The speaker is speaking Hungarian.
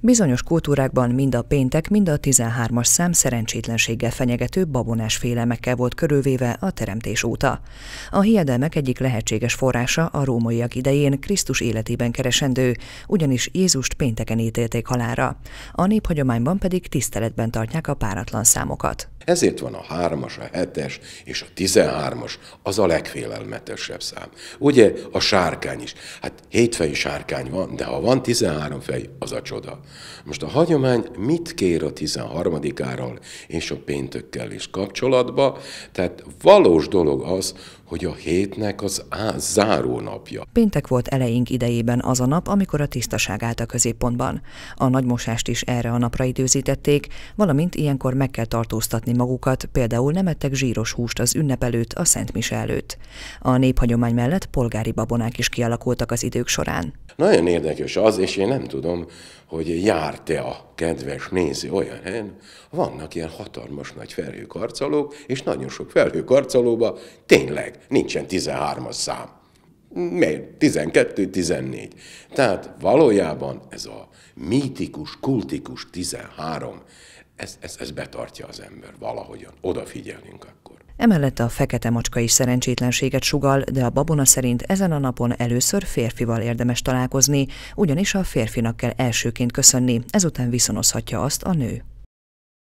Bizonyos kultúrákban mind a péntek, mind a 13-as szám szerencsétlenséggel fenyegető babonás félelmekkel volt körülvéve a teremtés óta. A hiedelmek egyik lehetséges forrása a rómaiak idején Krisztus életében keresendő, ugyanis Jézust pénteken ítélték halára. A néphagyományban pedig tiszteletben tartják a páratlan számokat. Ezért van a 3-as, a 7-es és a 13-as, az a legfélelmetesebb szám. Ugye a sárkány is. Hát hétfejű sárkány van, de ha van 13 fej, az a csoda. Most a hagyomány mit kér a 13-áról és a péntökkel is kapcsolatba? Tehát valós dolog az, hogy a hétnek az á, záró napja. Péntek volt eleink idejében az a nap, amikor a tisztaság állt a középpontban. A nagymosást is erre a napra időzítették, valamint ilyenkor meg kell tartóztatni magukat, például nem ettek zsíros húst az ünnep előtt, a Szent Mise előtt. A néphagyomány mellett polgári babonák is kialakultak az idők során. Nagyon érdekes az, és én nem tudom, hogy járt-e a kedves néző olyan helyen, vannak ilyen hatalmas nagy felhőkarcolók, és nagyon sok felhőkarcolóban tényleg nincsen 13-as szám. Miért? 12-14. Tehát valójában ez a mítikus, kultikus 13, ez, ez, ez betartja az ember valahogyan. Odafigyelünk akkor. Emellett a fekete macska is szerencsétlenséget sugal, de a babona szerint ezen a napon először férfival érdemes találkozni, ugyanis a férfinak kell elsőként köszönni, ezután viszonozhatja azt a nő.